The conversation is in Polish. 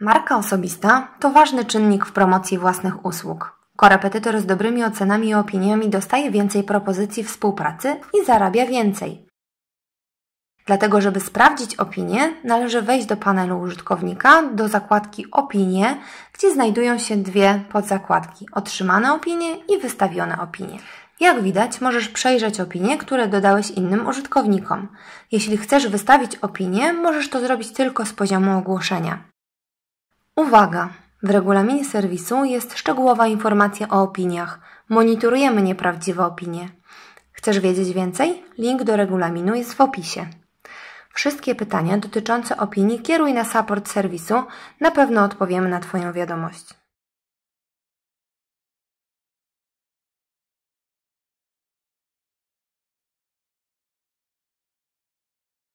Marka osobista to ważny czynnik w promocji własnych usług. Korepetytor z dobrymi ocenami i opiniami dostaje więcej propozycji współpracy i zarabia więcej. Dlatego, żeby sprawdzić opinię, należy wejść do panelu użytkownika, do zakładki Opinie, gdzie znajdują się dwie podzakładki: Otrzymane opinie i Wystawione opinie. Jak widać, możesz przejrzeć opinie, które dodałeś innym użytkownikom. Jeśli chcesz wystawić opinię, możesz to zrobić tylko z poziomu ogłoszenia. Uwaga! W regulaminie serwisu jest szczegółowa informacja o opiniach. Monitorujemy nieprawdziwe opinie. Chcesz wiedzieć więcej? Link do regulaminu jest w opisie. Wszystkie pytania dotyczące opinii kieruj na support serwisu, na pewno odpowiemy na Twoją wiadomość.